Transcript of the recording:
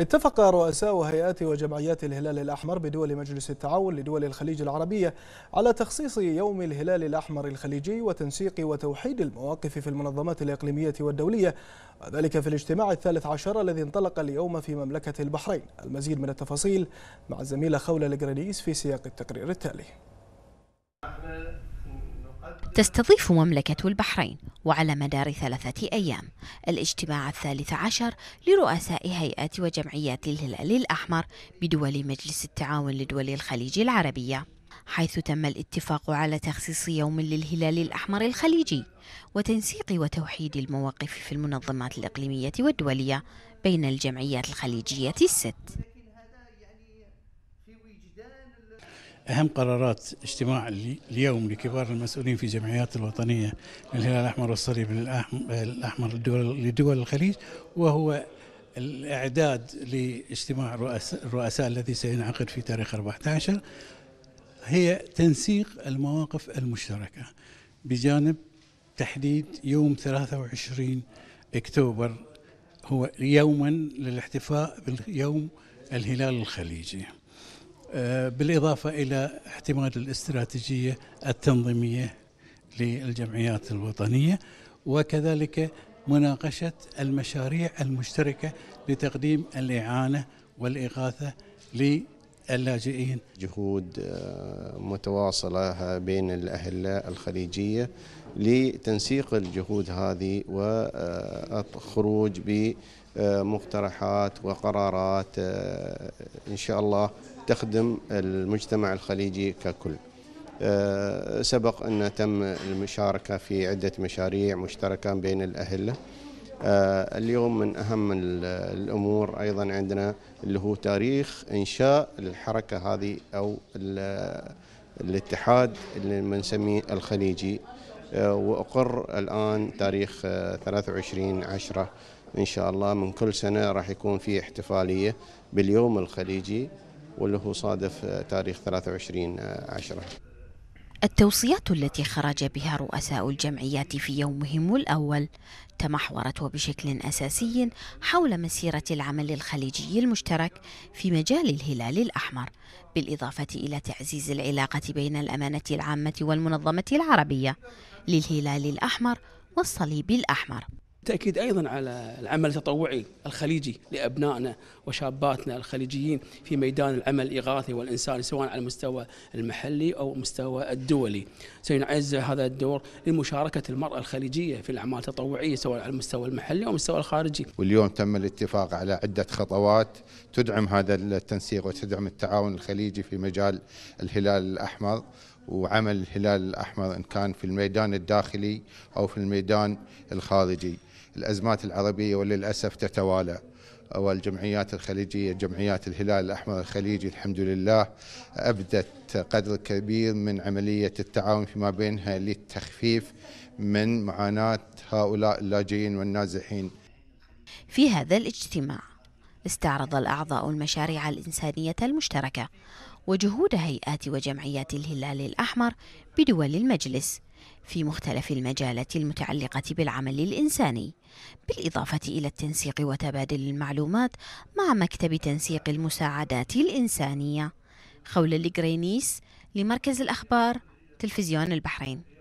اتفق رؤساء وهيئات وجمعيات الهلال الأحمر بدول مجلس التعاون لدول الخليج العربية على تخصيص يوم الهلال الأحمر الخليجي وتنسيق وتوحيد المواقف في المنظمات الإقليمية والدولية وذلك في الاجتماع الثالث عشر الذي انطلق اليوم في مملكة البحرين المزيد من التفاصيل مع الزميلة خولة القرنيس في سياق التقرير التالي تستضيف مملكة البحرين وعلى مدار ثلاثة أيام الاجتماع الثالث عشر لرؤساء هيئات وجمعيات الهلال الأحمر بدول مجلس التعاون لدول الخليج العربية حيث تم الاتفاق على تخصيص يوم للهلال الأحمر الخليجي وتنسيق وتوحيد المواقف في المنظمات الإقليمية والدولية بين الجمعيات الخليجية الست أهم قرارات اجتماع اليوم لكبار المسؤولين في الجمعيات الوطنية للهلال الأحمر والصليب الأحمر لدول الخليج وهو الإعداد لاجتماع الرؤساء الذي سينعقد في تاريخ 14 هي تنسيق المواقف المشتركة بجانب تحديد يوم 23 اكتوبر هو يوما للاحتفاء باليوم الهلال الخليجي آه، بالإضافة إلى اعتماد الاستراتيجية التنظيمية للجمعيات الوطنية وكذلك مناقشة المشاريع المشتركة لتقديم الإعانة والإغاثة للاجئين جهود آه، متواصلة بين الأهلة الخليجية لتنسيق الجهود هذه والخروج آه، بمقترحات وقرارات إن شاء الله تخدم المجتمع الخليجي ككل آه، سبق أن تم المشاركة في عدة مشاريع مشتركة بين الأهلة آه، اليوم من أهم الأمور أيضا عندنا اللي هو تاريخ إنشاء الحركة هذه أو الاتحاد اللي نسميه الخليجي آه، وأقر الآن تاريخ 23 عشرة إن شاء الله من كل سنة راح يكون في احتفالية باليوم الخليجي واللي هو صادف تاريخ 23 آه، عشرة التوصيات التي خرج بها رؤساء الجمعيات في يومهم الأول تمحورت وبشكل أساسي حول مسيرة العمل الخليجي المشترك في مجال الهلال الأحمر بالإضافة إلى تعزيز العلاقة بين الأمانة العامة والمنظمة العربية للهلال الأحمر والصليب الأحمر تأكيد أيضا على العمل التطوعي الخليجي لأبنائنا وشاباتنا الخليجيين في ميدان العمل الإغاثي والإنساني سواء على المستوى المحلي أو مستوى الدولي سينعز هذا الدور لمشاركة المرأة الخليجية في الأعمال التطوعية سواء على المستوى المحلي أو المستوى الخارجي واليوم تم الاتفاق على عدة خطوات تدعم هذا التنسيق وتدعم التعاون الخليجي في مجال الهلال الأحمر وعمل الهلال الأحمر إن كان في الميدان الداخلي أو في الميدان الخارجي الأزمات العربية وللأسف تتوالى والجمعيات الخليجية جمعيات الهلال الأحمر الخليجي الحمد لله أبدت قدر كبير من عملية التعاون فيما بينها للتخفيف من معاناة هؤلاء اللاجئين والنازحين في هذا الاجتماع استعرض الأعضاء المشاريع الإنسانية المشتركة وجهود هيئات وجمعيات الهلال الأحمر بدول المجلس في مختلف المجالات المتعلقة بالعمل الإنساني، بالإضافة إلى التنسيق وتبادل المعلومات مع مكتب تنسيق المساعدات الإنسانية. خولة الجرينيس لمركز الأخبار تلفزيون البحرين